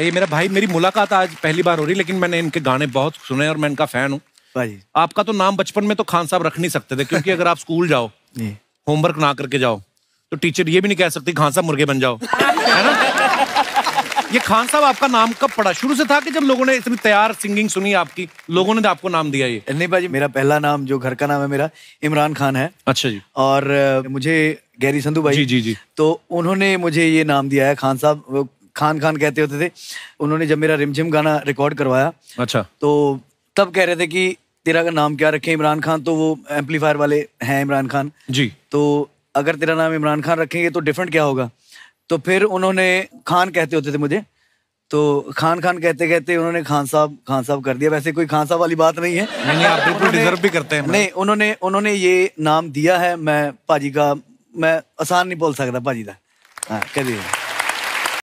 ये मेरा भाई मेरी मुलाकात आज पहली बार हो रही लेकिन मैंने इनके गाने बहुत सुने और मैं इनका फैन हूँ आपका तो नाम बचपन में तो खान साहब रख नहीं सकते थे क्योंकि अगर आप स्कूल जाओ होमवर्क ना करके जाओ तो टीचर ये भी नहीं कह सकती खान साहब मुर्गे बन जाओ है ना ये खान साहब आपका नाम कब पड़ा शुरू से था कि जब लोगों ने इतनी तैयार सिंगिंग सुनी आपकी लोगों ने आपको नाम दिया ये नहीं भाजी मेरा पहला नाम जो घर का नाम है मेरा इमरान खान है अच्छा जी और मुझे गैरी संधू भाई जी जी जी तो उन्होंने मुझे ये नाम दिया है खान साहब खान खान कहते होते थे उन्होंने जब मेरा रिमझिम गाना रिकॉर्ड करवाया अच्छा तो तब कह रहे थे कि तेरा का नाम क्या रखें इमरान खान तो वो एम्पलीफायर वाले हैं इमरान खान जी तो अगर तेरा नाम इमरान खान रखेंगे तो डिफरेंट क्या होगा तो फिर उन्होंने खान कहते होते थे मुझे तो खान खान कहते कहते उन्होंने खान साहब खान साहब कर दिया वैसे कोई खान साहब वाली बात नहीं है नहीं, नहीं आप बिल्कुल डिजर्व भी करते हैं नहीं उन्होंने उन्होंने ये नाम दिया है मैं भाजी का मैं आसान नहीं बोल सकता भाजी का हाँ कह दिया